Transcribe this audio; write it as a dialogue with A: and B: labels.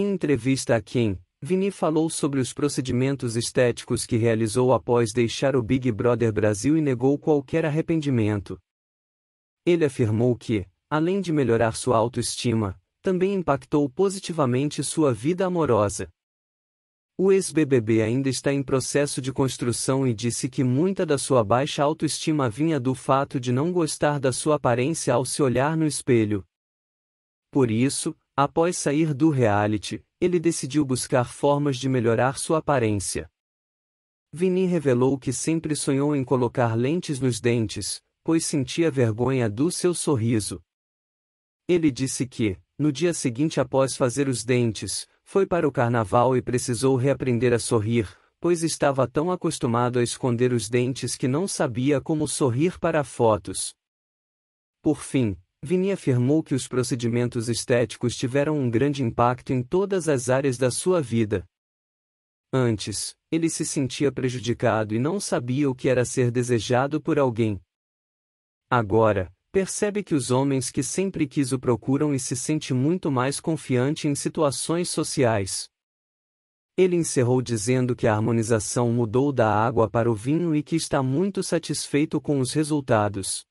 A: Em entrevista a Kim, Vini falou sobre os procedimentos estéticos que realizou após deixar o Big Brother Brasil e negou qualquer arrependimento. Ele afirmou que, além de melhorar sua autoestima, também impactou positivamente sua vida amorosa. O ex-BBB ainda está em processo de construção e disse que muita da sua baixa autoestima vinha do fato de não gostar da sua aparência ao se olhar no espelho. Por isso, Após sair do reality, ele decidiu buscar formas de melhorar sua aparência. Vini revelou que sempre sonhou em colocar lentes nos dentes, pois sentia vergonha do seu sorriso. Ele disse que, no dia seguinte após fazer os dentes, foi para o carnaval e precisou reaprender a sorrir, pois estava tão acostumado a esconder os dentes que não sabia como sorrir para fotos. Por fim, Vini afirmou que os procedimentos estéticos tiveram um grande impacto em todas as áreas da sua vida. Antes, ele se sentia prejudicado e não sabia o que era ser desejado por alguém. Agora, percebe que os homens que sempre quis o procuram e se sente muito mais confiante em situações sociais. Ele encerrou dizendo que a harmonização mudou da água para o vinho e que está muito satisfeito com os resultados.